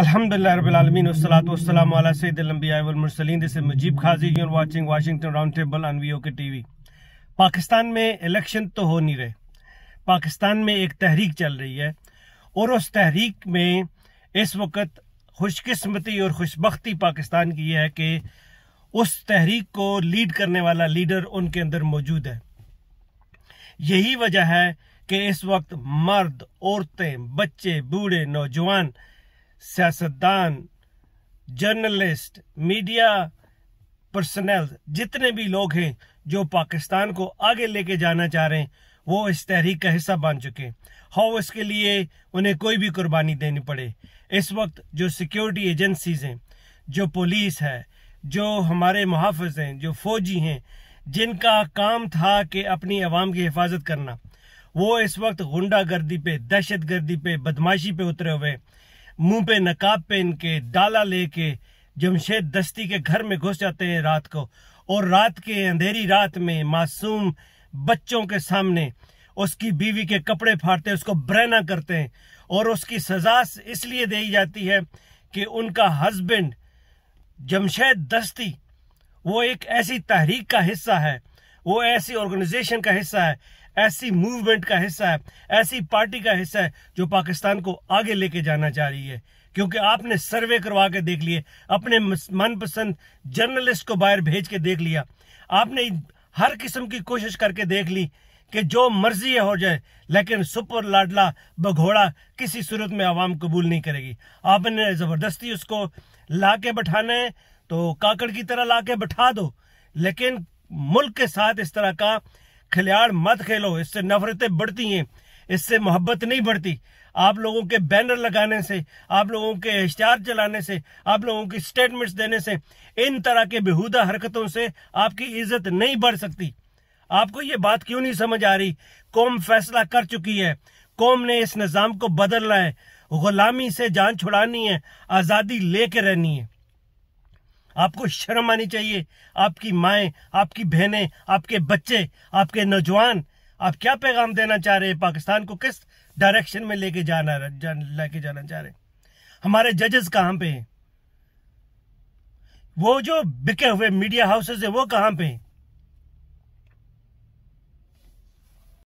अलहमदिल्ला Mujeeb Qazi you're watching Washington round table वी के पाकिस्तान में इलेक्शन तो हो नहीं रहे पाकिस्तान में एक तहरीक चल रही है और उस तहरीक में इस वक्त खुशकस्मती और खुशबख्ती पाकिस्तान की यह है कि उस तहरीक को लीड करने वाला लीडर उनके अंदर मौजूद है यही वजह है कि इस वक्त मर्द औरतें बच्चे बूढ़े नौजवान सियासतदान जर्नलिस्ट मीडिया पर्सनल जितने भी लोग हैं जो पाकिस्तान को आगे लेके जाना चाह रहे हैं वो इस तहरीक का हिस्सा बन चुके हैं हाउ इसके लिए उन्हें कोई भी कुर्बानी देनी पड़े इस वक्त जो सिक्योरिटी एजेंसीज हैं जो पुलिस है जो हमारे मुहाफ़ हैं जो फौजी हैं जिनका काम था कि अपनी आवाम की हिफाजत करना वो इस वक्त गुंडागर्दी पे दहशत गर्दी पे बदमाशी पे उतरे हुए मुंह पे नकाब पहन के डाला लेके जमशेद दस्ती के घर में घुस जाते हैं रात को और रात के अंधेरी रात में मासूम बच्चों के सामने उसकी बीवी के कपड़े फाड़ते हैं उसको ब्रहना करते हैं और उसकी सजा इसलिए दी जाती है कि उनका हस्बैंड जमशेद दस्ती वो एक ऐसी तहरीक का हिस्सा है वो ऐसी ऑर्गेनाइजेशन का हिस्सा है ऐसी मूवमेंट का हिस्सा है ऐसी पार्टी का हिस्सा है जो पाकिस्तान को आगे लेके जाना चाह रही है क्योंकि आपने सर्वे करवा के देख लिए अपने मनपसंद जर्नलिस्ट को बाहर भेज के देख लिया आपने हर किस्म की कोशिश करके देख ली कि जो मर्जी हो जाए लेकिन सुपर लाडला बघोड़ा किसी सूरत में आवाम कबूल नहीं करेगी आपने ज़बरदस्ती उसको ला के बैठाना है तो काकड़ की तरह ला के बैठा दो लेकिन मुल्क के साथ इस तरह का खिलाड़ मत खेलो इससे नफरतें बढ़ती हैं इससे मोहब्बत नहीं बढ़ती आप लोगों के बैनर लगाने से आप लोगों के इश्तार चलाने से आप लोगों की स्टेटमेंट्स देने से इन तरह के बेहूदा हरकतों से आपकी इज्जत नहीं बढ़ सकती आपको ये बात क्यों नहीं समझ आ रही कौम फैसला कर चुकी है कौम ने इस निज़ाम को बदलना है गुलामी से जान छुड़ानी है आज़ादी लेके रहनी है आपको शर्म आनी चाहिए आपकी माए आपकी बहनें आपके बच्चे आपके नौजवान आप क्या पैगाम देना चाह रहे हैं पाकिस्तान को किस डायरेक्शन में लेके जाना जा, लेके जाना चाह रहे हैं हमारे जजेस कहां पे हैं वो जो बिके हुए मीडिया हाउसेस है वो कहां पे हैं